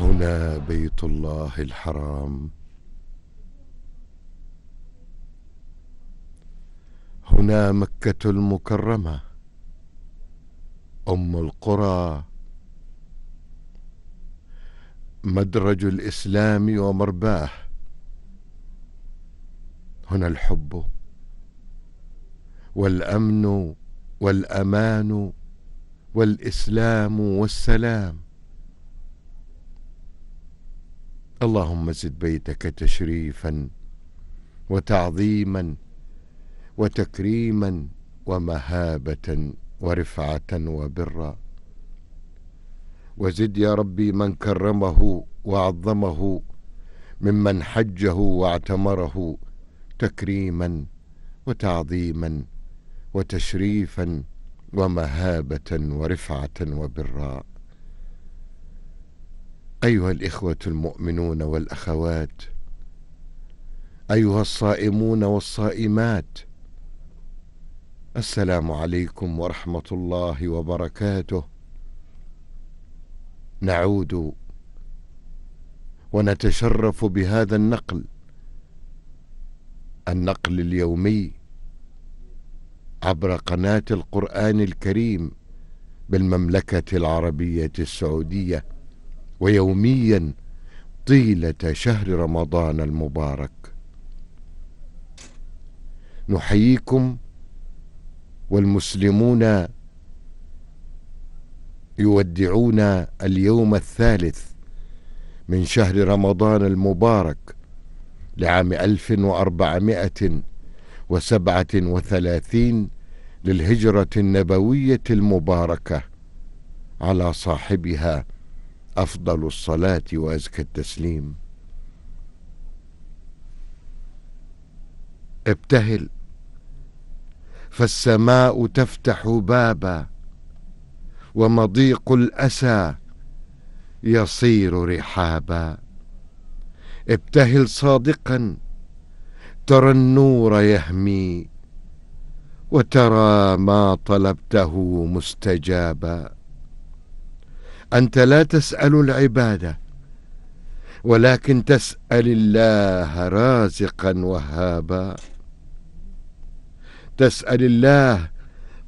هنا بيت الله الحرام هنا مكة المكرمة أم القرى مدرج الإسلام ومرباه هنا الحب والأمن والأمان والإسلام والسلام اللهم زد بيتك تشريفا وتعظيما وتكريما ومهابه ورفعه وبرا وزد يا ربي من كرمه وعظمه ممن حجه واعتمره تكريما وتعظيما وتشريفا ومهابه ورفعه وبرا ايها الاخوه المؤمنون والاخوات ايها الصائمون والصائمات السلام عليكم ورحمه الله وبركاته نعود ونتشرف بهذا النقل النقل اليومي عبر قناه القران الكريم بالمملكه العربيه السعوديه ويوميا طيله شهر رمضان المبارك نحييكم والمسلمون يودعون اليوم الثالث من شهر رمضان المبارك لعام 1437 للهجرة النبوية المباركة على صاحبها افضل الصلاه وازكى التسليم ابتهل فالسماء تفتح بابا ومضيق الاسى يصير رحابا ابتهل صادقا ترى النور يهمي وترى ما طلبته مستجابا أنت لا تسأل العبادة ولكن تسأل الله رازقا وهابا تسأل الله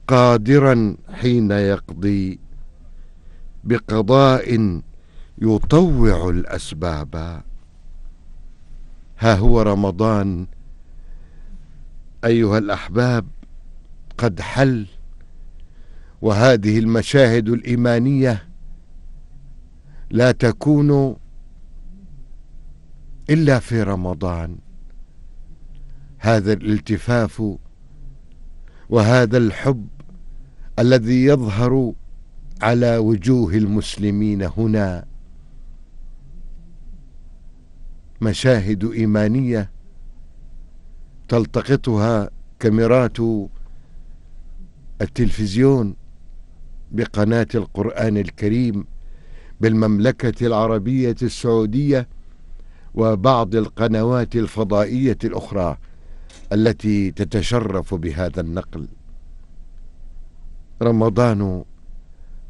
قادرا حين يقضي بقضاء يطوع الأسباب ها هو رمضان أيها الأحباب قد حل وهذه المشاهد الإيمانية لا تكون الا في رمضان هذا الالتفاف وهذا الحب الذي يظهر على وجوه المسلمين هنا مشاهد ايمانيه تلتقطها كاميرات التلفزيون بقناه القران الكريم بالمملكة العربية السعودية وبعض القنوات الفضائية الأخرى التي تتشرف بهذا النقل رمضان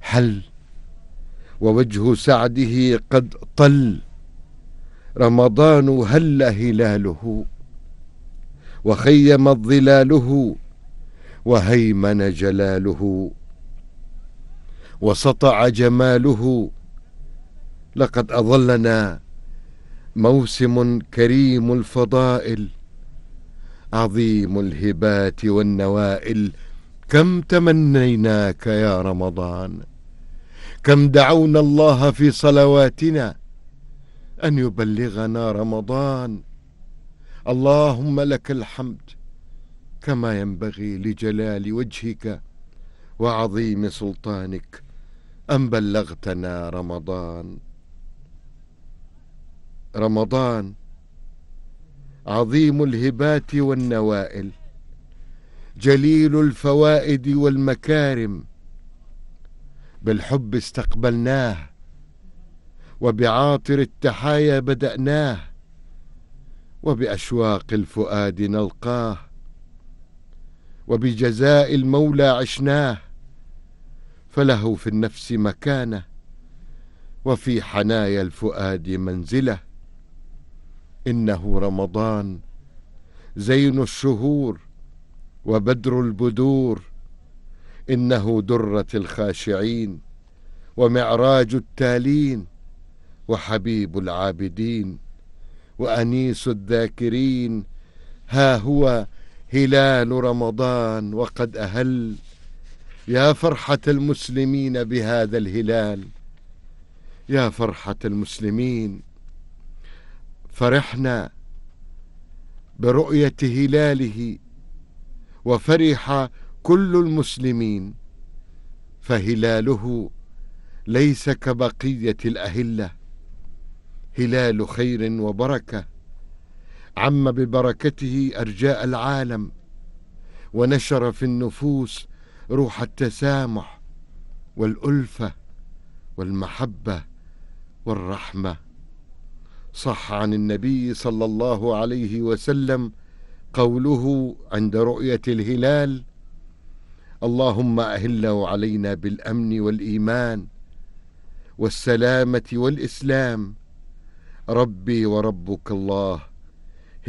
حل ووجه سعده قد طل رمضان هل هلاله وخيمت ظلاله وهيمن جلاله وسطع جماله لقد أظلنا موسم كريم الفضائل عظيم الهبات والنوائل كم تمنيناك يا رمضان كم دعونا الله في صلواتنا أن يبلغنا رمضان اللهم لك الحمد كما ينبغي لجلال وجهك وعظيم سلطانك أن بلغتنا رمضان رمضان عظيم الهبات والنوائل جليل الفوائد والمكارم بالحب استقبلناه وبعاطر التحايا بدأناه وبأشواق الفؤاد نلقاه وبجزاء المولى عشناه فله في النفس مكانه وفي حنايا الفؤاد منزله انه رمضان زين الشهور وبدر البدور انه دره الخاشعين ومعراج التالين وحبيب العابدين وانيس الذاكرين ها هو هلال رمضان وقد اهل يا فرحه المسلمين بهذا الهلال يا فرحه المسلمين فرحنا برؤية هلاله وفرح كل المسلمين فهلاله ليس كبقية الأهلة هلال خير وبركة عم ببركته أرجاء العالم ونشر في النفوس روح التسامح والألفة والمحبة والرحمة صح عن النبي صلى الله عليه وسلم قوله عند رؤيه الهلال اللهم اهله علينا بالامن والايمان والسلامه والاسلام ربي وربك الله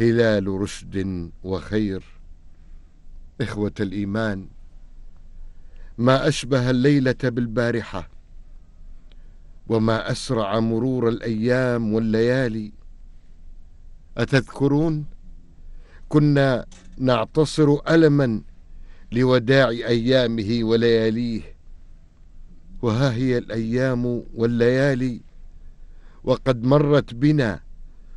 هلال رشد وخير اخوه الايمان ما اشبه الليله بالبارحه وما أسرع مرور الأيام والليالي أتذكرون كنا نعتصر ألما لوداع أيامه ولياليه وها هي الأيام والليالي وقد مرت بنا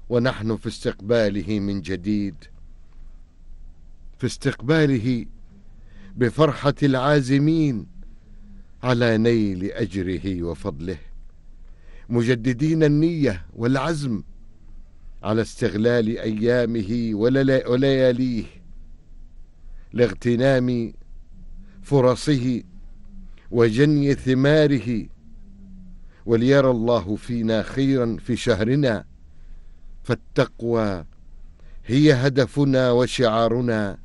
ونحن في استقباله من جديد في استقباله بفرحة العازمين على نيل أجره وفضله مجددين النية والعزم على استغلال أيامه ولياليه لاغتنام فرصه وجني ثماره وليرى الله فينا خيرا في شهرنا فالتقوى هي هدفنا وشعارنا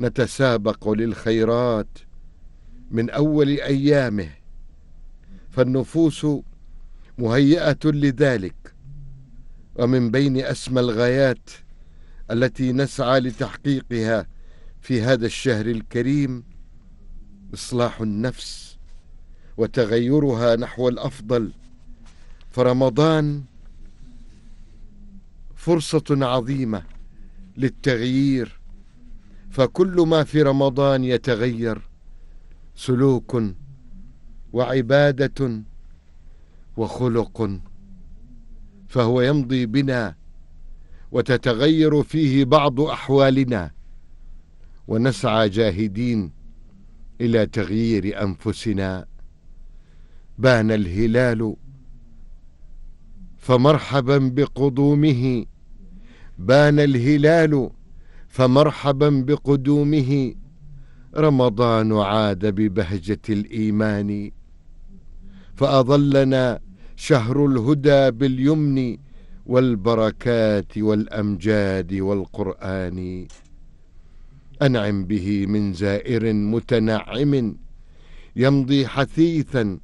نتسابق للخيرات من أول أيامه فالنفوس مهيئة لذلك ومن بين أسمى الغايات التي نسعى لتحقيقها في هذا الشهر الكريم إصلاح النفس وتغيرها نحو الأفضل فرمضان فرصة عظيمة للتغيير فكل ما في رمضان يتغير سلوك وعباده وخلق فهو يمضي بنا وتتغير فيه بعض احوالنا ونسعى جاهدين الى تغيير انفسنا بان الهلال فمرحبا بقدومه بان الهلال فمرحبا بقدومه رمضان عاد ببهجه الايمان فاظلنا شهر الهدى باليمن والبركات والامجاد والقران انعم به من زائر متنعم يمضي حثيثا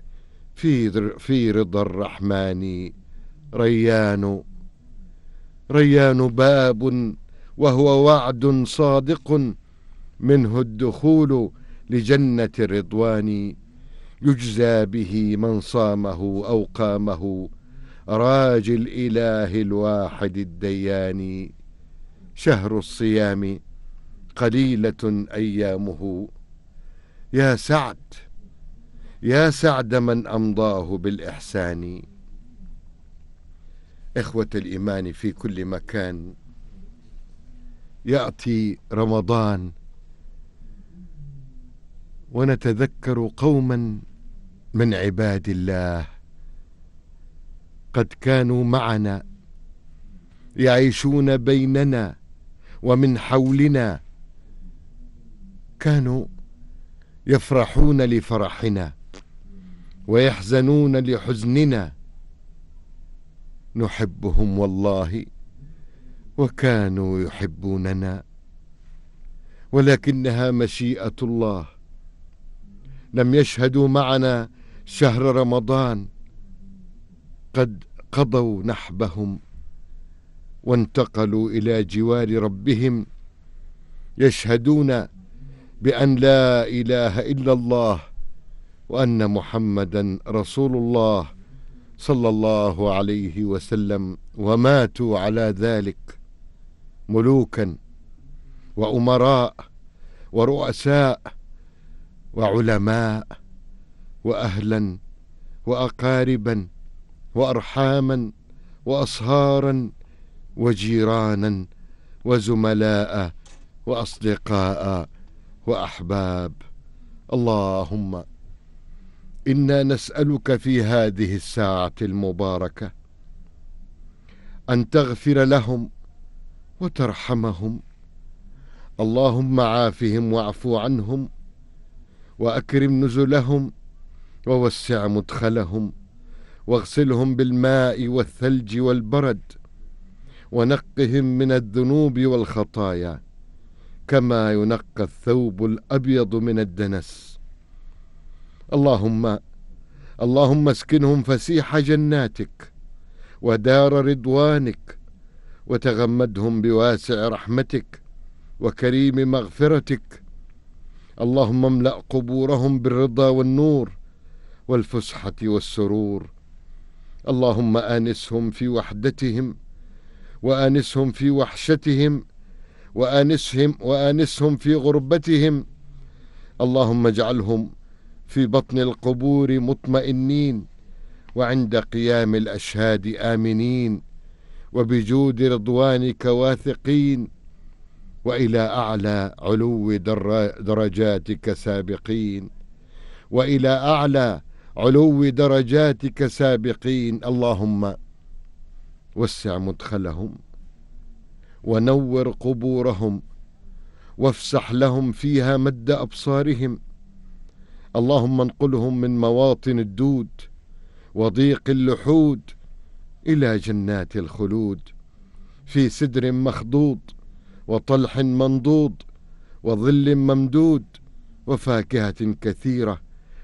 في في رضا الرحمن ريان ريان باب وهو وعد صادق منه الدخول لجنه الرضوان يجزى به من صامه أو قامه راج الإله الواحد الديان شهر الصيام قليلة أيامه يا سعد يا سعد من أمضاه بالإحسان إخوة الإيمان في كل مكان يأتي رمضان ونتذكر قوما من عباد الله قد كانوا معنا يعيشون بيننا ومن حولنا كانوا يفرحون لفرحنا ويحزنون لحزننا نحبهم والله وكانوا يحبوننا ولكنها مشيئه الله لم يشهدوا معنا شهر رمضان قد قضوا نحبهم وانتقلوا الى جوار ربهم يشهدون بان لا اله الا الله وان محمدا رسول الله صلى الله عليه وسلم وماتوا على ذلك ملوكا وامراء ورؤساء وعلماء واهلا واقاربا وارحاما واصهارا وجيرانا وزملاء واصدقاء واحباب اللهم انا نسالك في هذه الساعه المباركه ان تغفر لهم وترحمهم اللهم عافهم واعف عنهم واكرم نزلهم ووسع مدخلهم واغسلهم بالماء والثلج والبرد ونقهم من الذنوب والخطايا كما ينقى الثوب الابيض من الدنس اللهم اللهم اسكنهم فسيح جناتك ودار رضوانك وتغمدهم بواسع رحمتك وكريم مغفرتك اللهم املا قبورهم بالرضا والنور والفسحه والسرور اللهم انسهم في وحدتهم وانسهم في وحشتهم وانسهم وانسهم في غربتهم اللهم اجعلهم في بطن القبور مطمئنين وعند قيام الاشهاد امنين وبجود رضوانك واثقين والى اعلى علو درجاتك سابقين والى اعلى علو درجاتك سابقين اللهم وسع مدخلهم ونور قبورهم وافسح لهم فيها مد ابصارهم اللهم انقلهم من مواطن الدود وضيق اللحود الى جنات الخلود في سدر مخضوض وطلح منضود وظل ممدود وفاكهة كثيرة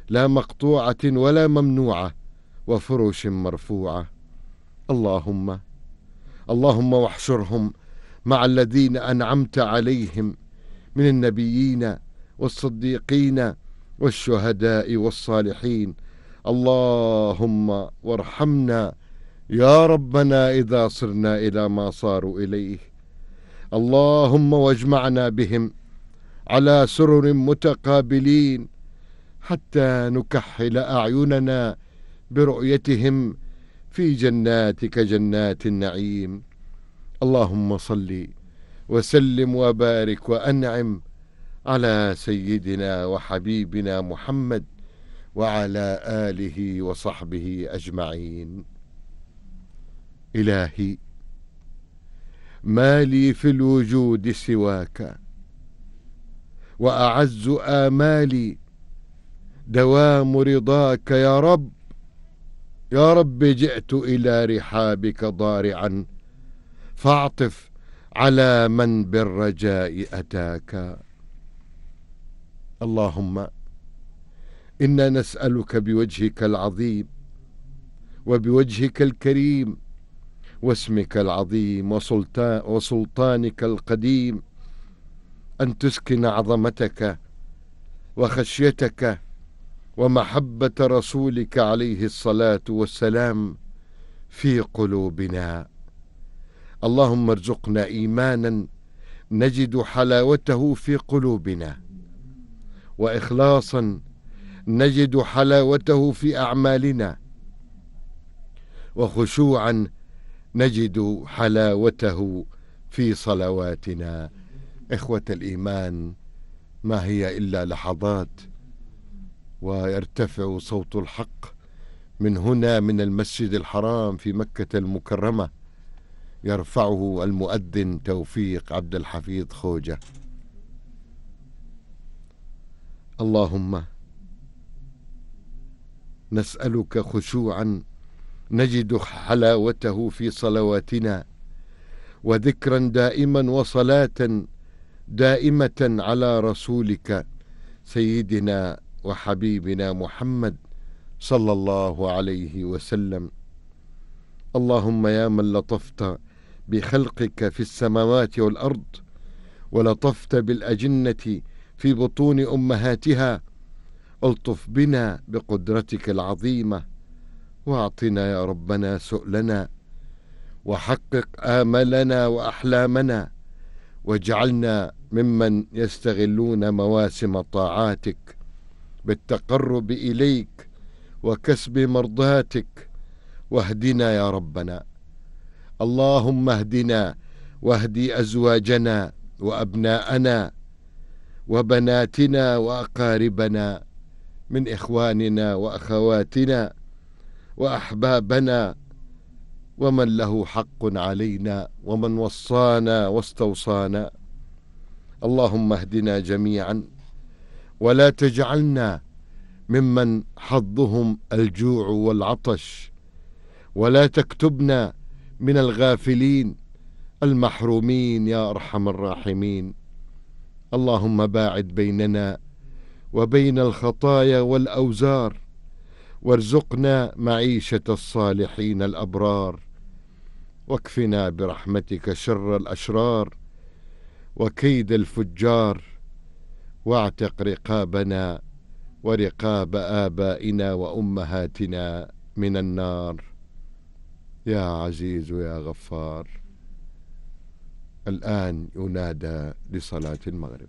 لا مقطوعة ولا ممنوعة وفروش مرفوعة اللهم اللهم واحشرهم مع الذين أنعمت عليهم من النبيين والصديقين والشهداء والصالحين اللهم وارحمنا يا ربنا إذا صرنا إلى ما صاروا إليه اللهم واجمعنا بهم على سرر متقابلين حتى نكحل اعيننا برؤيتهم في جناتك جنات النعيم اللهم صل وسلم وبارك وانعم على سيدنا وحبيبنا محمد وعلى اله وصحبه اجمعين الهي ما لي في الوجود سواك واعز امالي دوام رضاك يا رب يا رب جئت الى رحابك ضارعا فاعطف على من بالرجاء اتاك اللهم انا نسالك بوجهك العظيم وبوجهك الكريم واسمك العظيم وسلطان وسلطانك القديم أن تسكن عظمتك وخشيتك ومحبة رسولك عليه الصلاة والسلام في قلوبنا اللهم ارزقنا إيمانا نجد حلاوته في قلوبنا وإخلاصا نجد حلاوته في أعمالنا وخشوعا نجد حلاوته في صلواتنا إخوة الإيمان ما هي إلا لحظات ويرتفع صوت الحق من هنا من المسجد الحرام في مكة المكرمة يرفعه المؤذن توفيق عبد الحفيظ خوجة اللهم نسألك خشوعا نجد حلاوته في صلواتنا وذكرا دائما وصلاه دائمه على رسولك سيدنا وحبيبنا محمد صلى الله عليه وسلم اللهم يا من لطفت بخلقك في السماوات والارض ولطفت بالاجنه في بطون امهاتها الطف بنا بقدرتك العظيمه واعطنا يا ربنا سؤلنا وحقق املنا واحلامنا واجعلنا ممن يستغلون مواسم طاعاتك بالتقرب اليك وكسب مرضاتك واهدنا يا ربنا اللهم اهدنا واهدي ازواجنا وابناءنا وبناتنا واقاربنا من اخواننا واخواتنا واحبابنا ومن له حق علينا ومن وصانا واستوصانا اللهم اهدنا جميعا ولا تجعلنا ممن حظهم الجوع والعطش ولا تكتبنا من الغافلين المحرومين يا ارحم الراحمين اللهم باعد بيننا وبين الخطايا والاوزار وارزقنا معيشة الصالحين الأبرار واكفنا برحمتك شر الأشرار وكيد الفجار واعتق رقابنا ورقاب آبائنا وأمهاتنا من النار يا عزيز يا غفار الآن ينادى لصلاة المغرب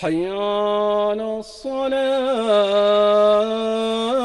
حي على الصلاه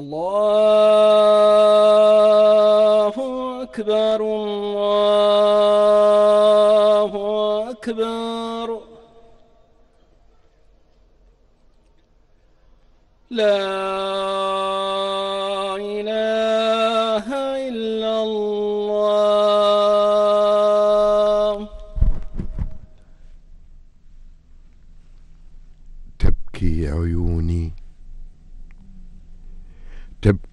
الله أكبر الله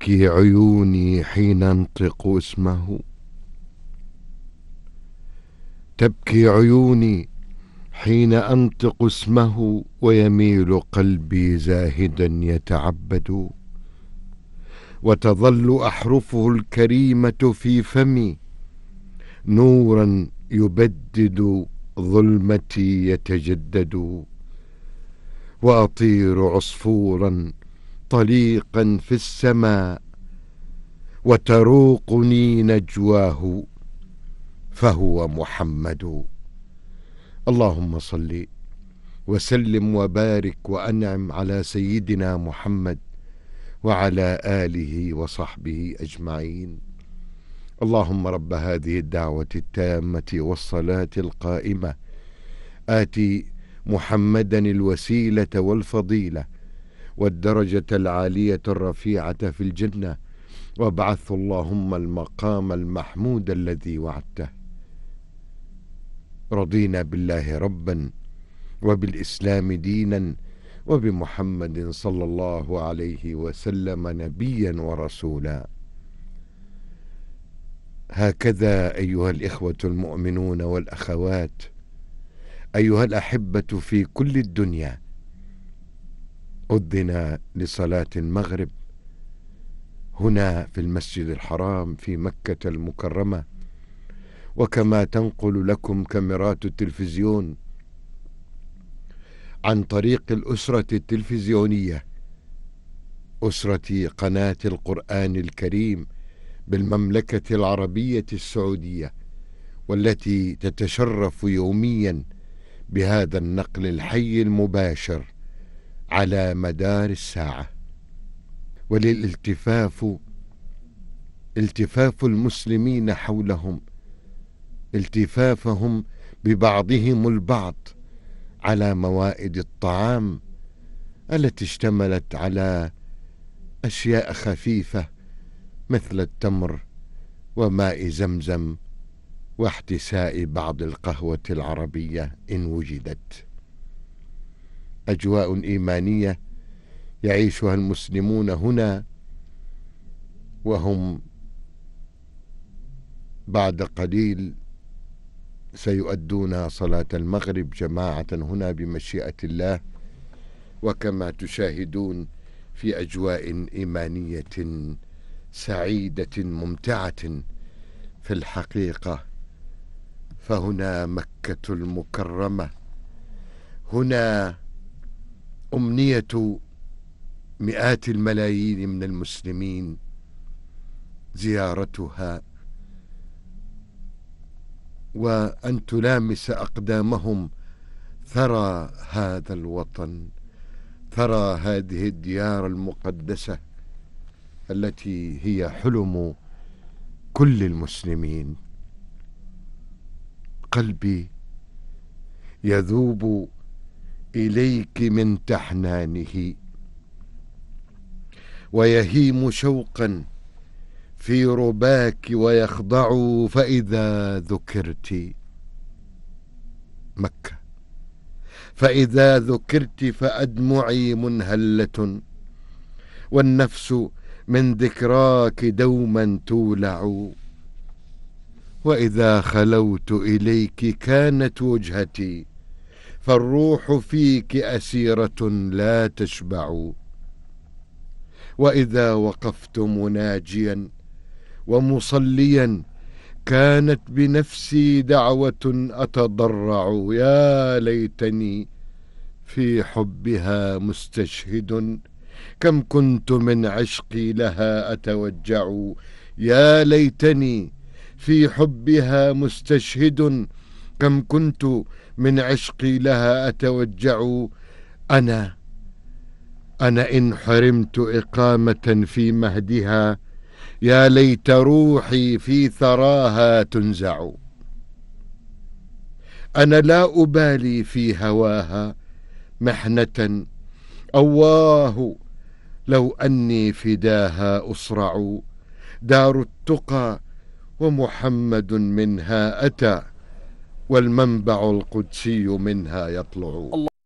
تبكي عيوني حين انطق اسمه تبكي عيوني حين انطق اسمه ويميل قلبي زاهدا يتعبد وتظل احرفه الكريمه في فمي نورا يبدد ظلمتي يتجدد واطير عصفورا طليقا في السماء وتروقني نجواه فهو محمد اللهم صل وسلم وبارك وانعم على سيدنا محمد وعلى اله وصحبه اجمعين اللهم رب هذه الدعوه التامه والصلاه القائمه ات محمدا الوسيله والفضيله والدرجة العالية الرفيعة في الجنة وابعث اللهم المقام المحمود الذي وعدته رضينا بالله ربا وبالإسلام دينا وبمحمد صلى الله عليه وسلم نبيا ورسولا هكذا أيها الإخوة المؤمنون والأخوات أيها الأحبة في كل الدنيا أذن لصلاة المغرب هنا في المسجد الحرام في مكة المكرمة وكما تنقل لكم كاميرات التلفزيون عن طريق الأسرة التلفزيونية أسرة قناة القرآن الكريم بالمملكة العربية السعودية والتي تتشرف يوميا بهذا النقل الحي المباشر على مدار الساعة وللالتفاف التفاف المسلمين حولهم التفافهم ببعضهم البعض على موائد الطعام التي اشتملت على أشياء خفيفة مثل التمر وماء زمزم واحتساء بعض القهوة العربية إن وجدت اجواء ايمانيه يعيشها المسلمون هنا وهم بعد قليل سيؤدون صلاة المغرب جماعة هنا بمشيئة الله وكما تشاهدون في أجواء إيمانية سعيدة ممتعة في الحقيقة فهنا مكة المكرمة هنا أمنية مئات الملايين من المسلمين زيارتها وأن تلامس أقدامهم ثرى هذا الوطن ثرى هذه الديار المقدسة التي هي حلم كل المسلمين قلبي يذوب إليك من تحنانه ويهيم شوقا في رباك ويخضع فإذا ذكرت مكة فإذا ذكرت فأدمعي منهلة والنفس من ذكراك دوما تولع وإذا خلوت إليك كانت وجهتي فالروح فيك اسيره لا تشبع واذا وقفت مناجيا ومصليا كانت بنفسي دعوه اتضرع يا ليتني في حبها مستشهد كم كنت من عشقي لها اتوجع يا ليتني في حبها مستشهد كم كنت من عشقي لها أتوجع أنا أنا إن حرمت إقامة في مهدها يا ليت روحي في ثراها تنزع أنا لا أبالي في هواها محنة أواه لو أني فداها أصرع دار التقى ومحمد منها أتى والمنبع القدسي منها يطلع